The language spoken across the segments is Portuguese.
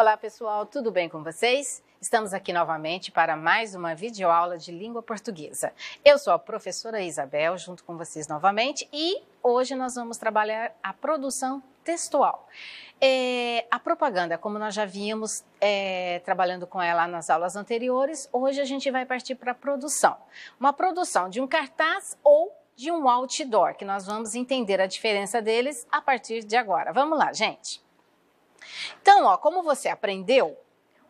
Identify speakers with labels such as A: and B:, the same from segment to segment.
A: Olá pessoal, tudo bem com vocês? Estamos aqui novamente para mais uma videoaula de língua portuguesa. Eu sou a professora Isabel, junto com vocês novamente, e hoje nós vamos trabalhar a produção textual. É, a propaganda, como nós já vimos é, trabalhando com ela nas aulas anteriores, hoje a gente vai partir para a produção. Uma produção de um cartaz ou de um outdoor, que nós vamos entender a diferença deles a partir de agora. Vamos lá, gente! Então, ó, como você aprendeu,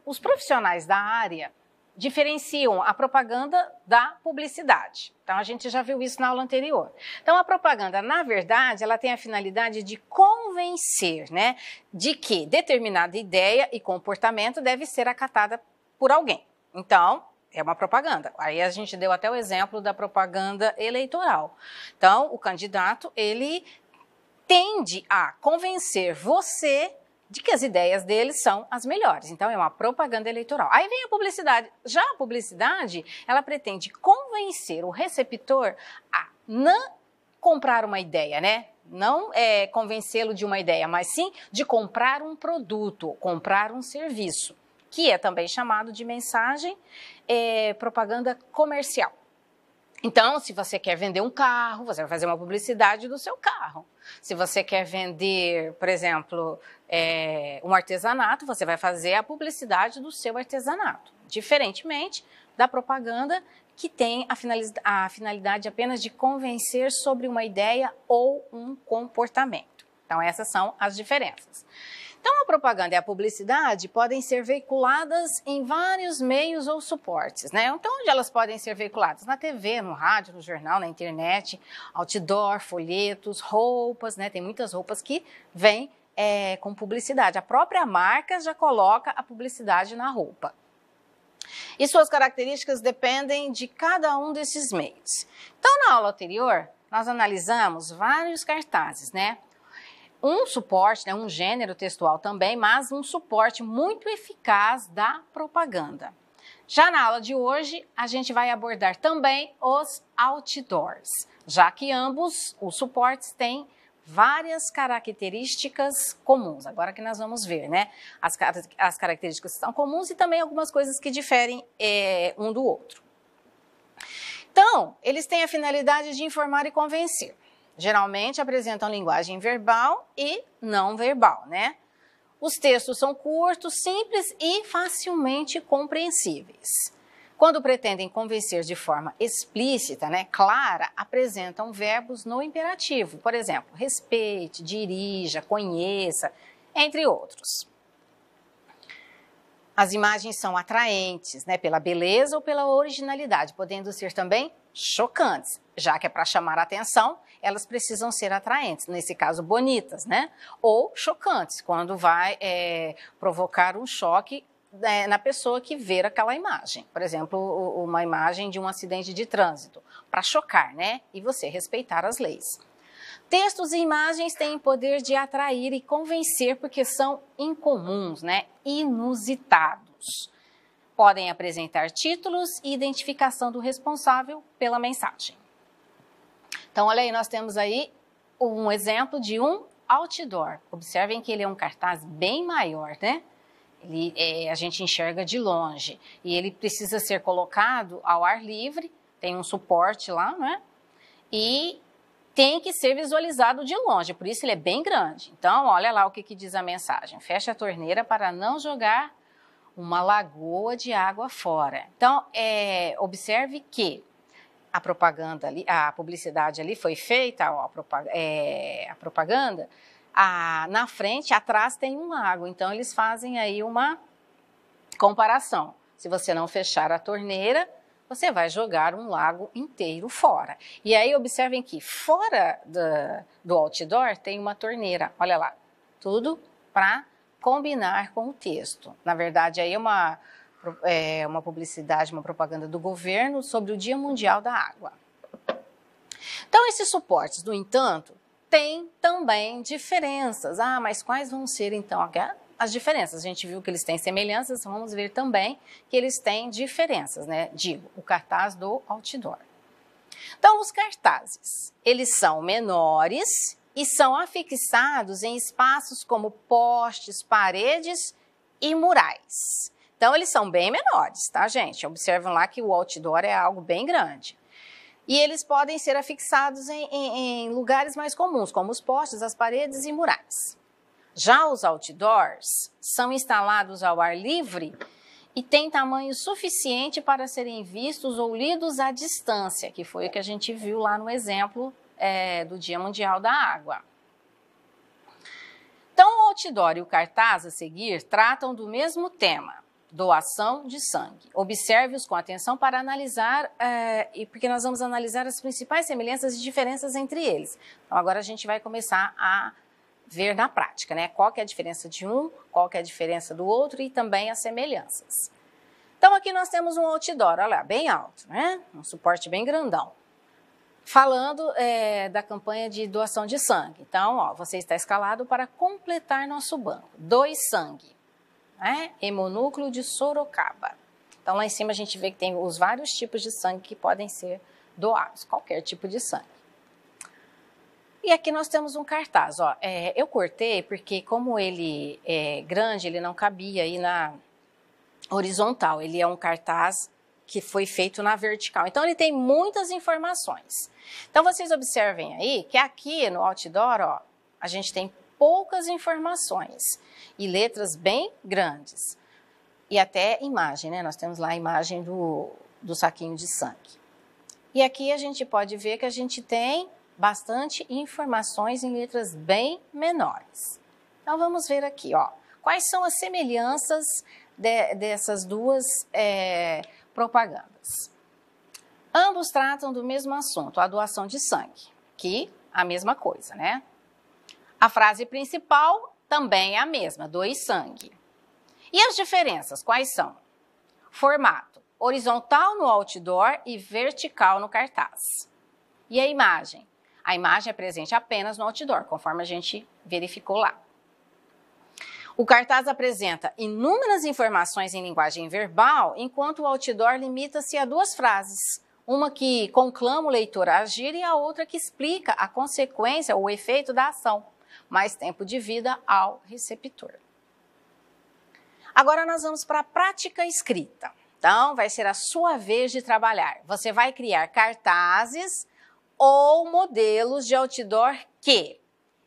A: os profissionais da área diferenciam a propaganda da publicidade. Então a gente já viu isso na aula anterior. Então a propaganda, na verdade, ela tem a finalidade de convencer, né, de que determinada ideia e comportamento deve ser acatada por alguém. Então, é uma propaganda. Aí a gente deu até o exemplo da propaganda eleitoral. Então, o candidato, ele tende a convencer você de que as ideias deles são as melhores. Então é uma propaganda eleitoral. Aí vem a publicidade. Já a publicidade, ela pretende convencer o receptor a não comprar uma ideia, né? Não é, convencê-lo de uma ideia, mas sim de comprar um produto, comprar um serviço, que é também chamado de mensagem é, propaganda comercial. Então, se você quer vender um carro, você vai fazer uma publicidade do seu carro. Se você quer vender, por exemplo, é, um artesanato, você vai fazer a publicidade do seu artesanato. Diferentemente da propaganda que tem a, a finalidade apenas de convencer sobre uma ideia ou um comportamento. Então, essas são as diferenças. Então, a propaganda e a publicidade podem ser veiculadas em vários meios ou suportes, né? Então, onde elas podem ser veiculadas? Na TV, no rádio, no jornal, na internet, outdoor, folhetos, roupas, né? Tem muitas roupas que vêm é, com publicidade. A própria marca já coloca a publicidade na roupa. E suas características dependem de cada um desses meios. Então, na aula anterior, nós analisamos vários cartazes, né? um suporte, né, um gênero textual também, mas um suporte muito eficaz da propaganda. Já na aula de hoje, a gente vai abordar também os outdoors, já que ambos os suportes têm várias características comuns. Agora que nós vamos ver, né? As, as características que são comuns e também algumas coisas que diferem é, um do outro. Então, eles têm a finalidade de informar e convencer. Geralmente apresentam linguagem verbal e não verbal, né? Os textos são curtos, simples e facilmente compreensíveis. Quando pretendem convencer de forma explícita, né, clara, apresentam verbos no imperativo, por exemplo, respeite, dirija, conheça, entre outros. As imagens são atraentes, né, pela beleza ou pela originalidade, podendo ser também chocantes, já que é para chamar a atenção, elas precisam ser atraentes, nesse caso bonitas, né? Ou chocantes, quando vai é, provocar um choque é, na pessoa que ver aquela imagem. Por exemplo, uma imagem de um acidente de trânsito, para chocar, né? E você respeitar as leis. Textos e imagens têm poder de atrair e convencer porque são incomuns, né? Inusitados. Podem apresentar títulos e identificação do responsável pela mensagem. Então, olha aí, nós temos aí um exemplo de um outdoor. Observem que ele é um cartaz bem maior, né? Ele, é, a gente enxerga de longe e ele precisa ser colocado ao ar livre, tem um suporte lá, né? E tem que ser visualizado de longe, por isso ele é bem grande. Então, olha lá o que, que diz a mensagem: feche a torneira para não jogar uma lagoa de água fora. Então, é, observe que a propaganda ali, a publicidade ali foi feita, ó, a, propaganda, é, a propaganda a, na frente, atrás tem um lago. Então, eles fazem aí uma comparação. Se você não fechar a torneira, você vai jogar um lago inteiro fora. E aí, observem que fora do, do outdoor tem uma torneira. Olha lá, tudo para combinar com o texto. Na verdade, aí é uma, é, uma publicidade, uma propaganda do governo sobre o Dia Mundial da Água. Então, esses suportes, no entanto, têm também diferenças. Ah, mas quais vão ser então as diferenças? A gente viu que eles têm semelhanças, vamos ver também que eles têm diferenças, né? Digo, o cartaz do outdoor. Então, os cartazes, eles são menores e são afixados em espaços como postes, paredes e murais. Então, eles são bem menores, tá, gente? Observam lá que o outdoor é algo bem grande. E eles podem ser afixados em, em, em lugares mais comuns, como os postes, as paredes e murais. Já os outdoors são instalados ao ar livre e têm tamanho suficiente para serem vistos ou lidos à distância, que foi o que a gente viu lá no exemplo é, do Dia Mundial da Água. Então, o outdoor e o cartaz a seguir tratam do mesmo tema, doação de sangue. Observe-os com atenção para analisar, é, e porque nós vamos analisar as principais semelhanças e diferenças entre eles. Então, agora a gente vai começar a ver na prática, né? Qual que é a diferença de um, qual que é a diferença do outro e também as semelhanças. Então, aqui nós temos um outdoor, olha lá, bem alto, né? Um suporte bem grandão falando é, da campanha de doação de sangue. Então, ó, você está escalado para completar nosso banco. Dois sangue, né? hemonúcleo de Sorocaba. Então, lá em cima a gente vê que tem os vários tipos de sangue que podem ser doados, qualquer tipo de sangue. E aqui nós temos um cartaz, ó, é, eu cortei porque como ele é grande, ele não cabia aí na horizontal, ele é um cartaz que foi feito na vertical. Então, ele tem muitas informações. Então, vocês observem aí que aqui no outdoor, ó, a gente tem poucas informações e letras bem grandes. E até imagem, né? Nós temos lá a imagem do, do saquinho de sangue. E aqui a gente pode ver que a gente tem bastante informações em letras bem menores. Então vamos ver aqui, ó. Quais são as semelhanças de, dessas duas é, propagandas. Ambos tratam do mesmo assunto, a doação de sangue, que a mesma coisa, né? A frase principal também é a mesma, doe sangue. E as diferenças quais são? Formato: horizontal no outdoor e vertical no cartaz. E a imagem? A imagem é presente apenas no outdoor, conforme a gente verificou lá. O cartaz apresenta inúmeras informações em linguagem verbal, enquanto o outdoor limita-se a duas frases. Uma que conclama o leitor a agir e a outra que explica a consequência ou o efeito da ação. Mais tempo de vida ao receptor. Agora nós vamos para a prática escrita. Então, vai ser a sua vez de trabalhar. Você vai criar cartazes ou modelos de outdoor que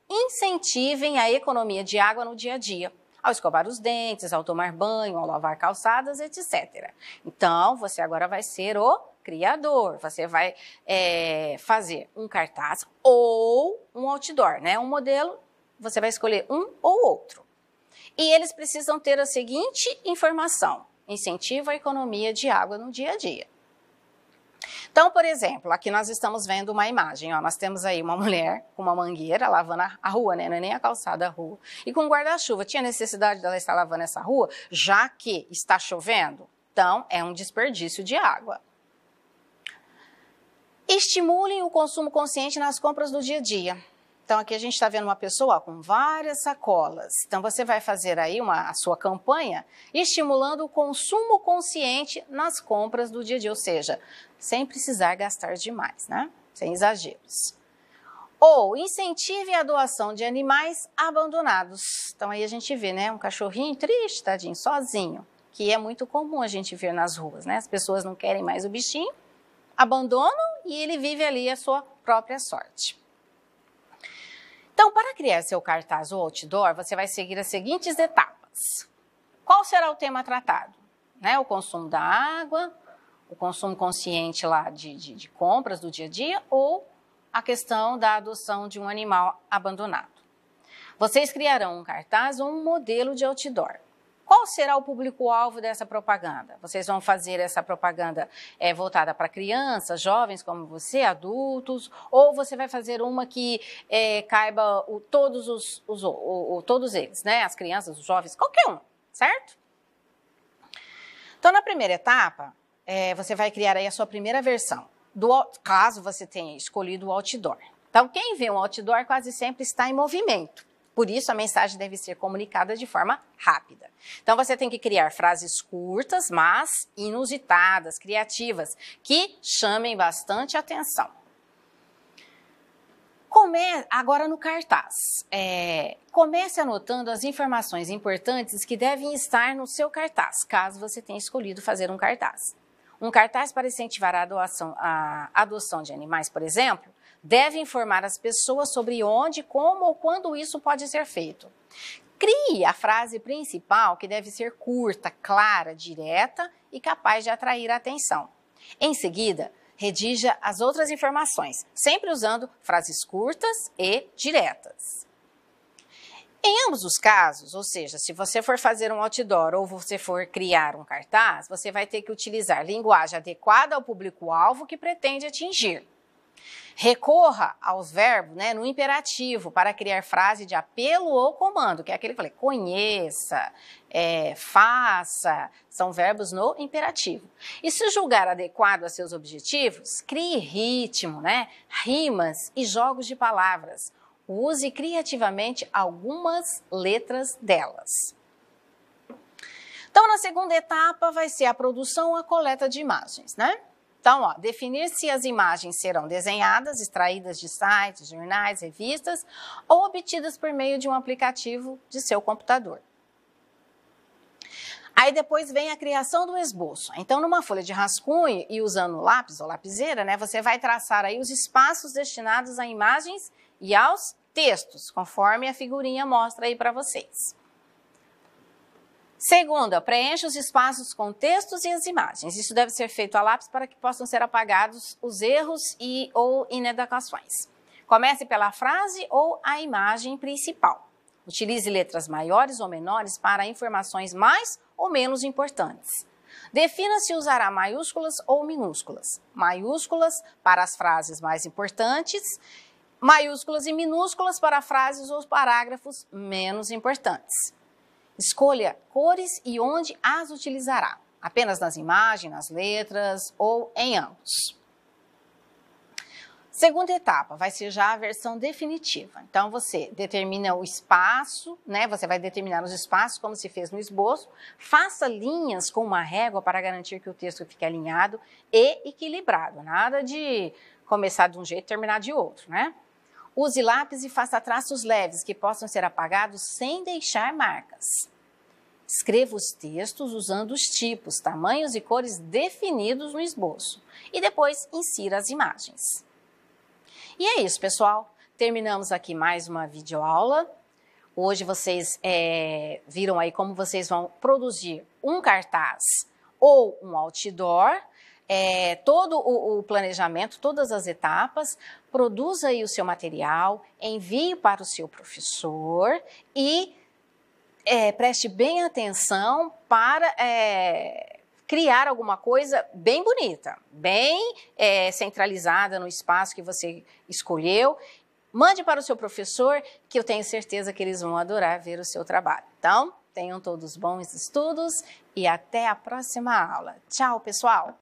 A: incentivem a economia de água no dia a dia ao escovar os dentes, ao tomar banho, ao lavar calçadas, etc. Então, você agora vai ser o criador. Você vai é, fazer um cartaz ou um outdoor, né? Um modelo, você vai escolher um ou outro. E eles precisam ter a seguinte informação: incentiva a economia de água no dia a dia. Então, por exemplo, aqui nós estamos vendo uma imagem, ó, nós temos aí uma mulher com uma mangueira lavando a rua, né? Não é nem a calçada, a rua. E com guarda-chuva. Tinha necessidade dela estar lavando essa rua, já que está chovendo? Então, é um desperdício de água. Estimulem o consumo consciente nas compras do dia a dia. Então, aqui a gente está vendo uma pessoa com várias sacolas. Então, você vai fazer aí uma, a sua campanha estimulando o consumo consciente nas compras do dia a dia, ou seja, sem precisar gastar demais, né? Sem exageros. Ou incentive a doação de animais abandonados. Então, aí a gente vê, né? Um cachorrinho triste, tadinho, sozinho, que é muito comum a gente ver nas ruas, né? As pessoas não querem mais o bichinho, abandonam e ele vive ali a sua própria sorte. Então, para criar seu cartaz ou outdoor, você vai seguir as seguintes etapas. Qual será o tema tratado? Né? O consumo da água, o consumo consciente lá de, de, de compras do dia a dia ou a questão da adoção de um animal abandonado. Vocês criarão um cartaz ou um modelo de outdoor. Qual será o público-alvo dessa propaganda? Vocês vão fazer essa propaganda é, voltada para crianças, jovens como você, adultos, ou você vai fazer uma que é, caiba o, todos, os, os o, o, todos eles, né? As crianças, os jovens, qualquer um, certo? Então, na primeira etapa, é, você vai criar aí a sua primeira versão, do, caso você tenha escolhido o outdoor. Então, quem vê um outdoor quase sempre está em movimento. Por isso, a mensagem deve ser comunicada de forma rápida. Então, você tem que criar frases curtas, mas inusitadas, criativas, que chamem bastante atenção. Come... Agora no cartaz. É... Comece anotando as informações importantes que devem estar no seu cartaz, caso você tenha escolhido fazer um cartaz. Um cartaz para incentivar a, doação, a adoção de animais, por exemplo, deve informar as pessoas sobre onde, como ou quando isso pode ser feito. Crie a frase principal, que deve ser curta, clara, direta e capaz de atrair a atenção. Em seguida, redija as outras informações, sempre usando frases curtas e diretas. Em ambos os casos, ou seja, se você for fazer um outdoor ou você for criar um cartaz, você vai ter que utilizar linguagem adequada ao público-alvo que pretende atingir. Recorra aos verbos né, no imperativo para criar frase de apelo ou comando, que é aquele que eu falei, conheça, é, faça, são verbos no imperativo. E se julgar adequado a seus objetivos, crie ritmo, né, rimas e jogos de palavras. Use criativamente algumas letras delas. Então, na segunda etapa, vai ser a produção, a coleta de imagens, né? Então, ó, definir se as imagens serão desenhadas, extraídas de sites, jornais, revistas ou obtidas por meio de um aplicativo de seu computador. Aí depois vem a criação do esboço. Então, numa folha de rascunho e usando lápis ou lapiseira, né, você vai traçar aí os espaços destinados a imagens e aos textos, conforme a figurinha mostra aí para vocês. Segunda, preencha os espaços com textos e as imagens. Isso deve ser feito a lápis para que possam ser apagados os erros e ou inadequações. Comece pela frase ou a imagem principal. Utilize letras maiores ou menores para informações mais ou menos importantes. Defina se usará maiúsculas ou minúsculas. Maiúsculas para as frases mais importantes, maiúsculas e minúsculas para frases ou parágrafos menos importantes. Escolha cores e onde as utilizará, apenas nas imagens, nas letras ou em ambos. Segunda etapa vai ser já a versão definitiva. Então você determina o espaço, né? Você vai determinar os espaços como se fez no esboço. Faça linhas com uma régua para garantir que o texto fique alinhado e equilibrado. Nada de começar de um jeito e terminar de outro, né? Use lápis e faça traços leves que possam ser apagados sem deixar marcas. Escreva os textos usando os tipos, tamanhos e cores definidos no esboço e depois insira as imagens. E é isso, pessoal. Terminamos aqui mais uma videoaula. Hoje vocês é, viram aí como vocês vão produzir um cartaz ou um outdoor. É, todo o, o, planejamento, todas as etapas, produza aí o seu material, envie para o seu professor e é, preste bem atenção para é, criar alguma coisa bem bonita, bem é, centralizada no espaço que você escolheu. Mande para o seu professor, que eu tenho certeza que eles vão adorar ver o seu trabalho. Então, tenham todos bons estudos e até a próxima aula. Tchau, pessoal!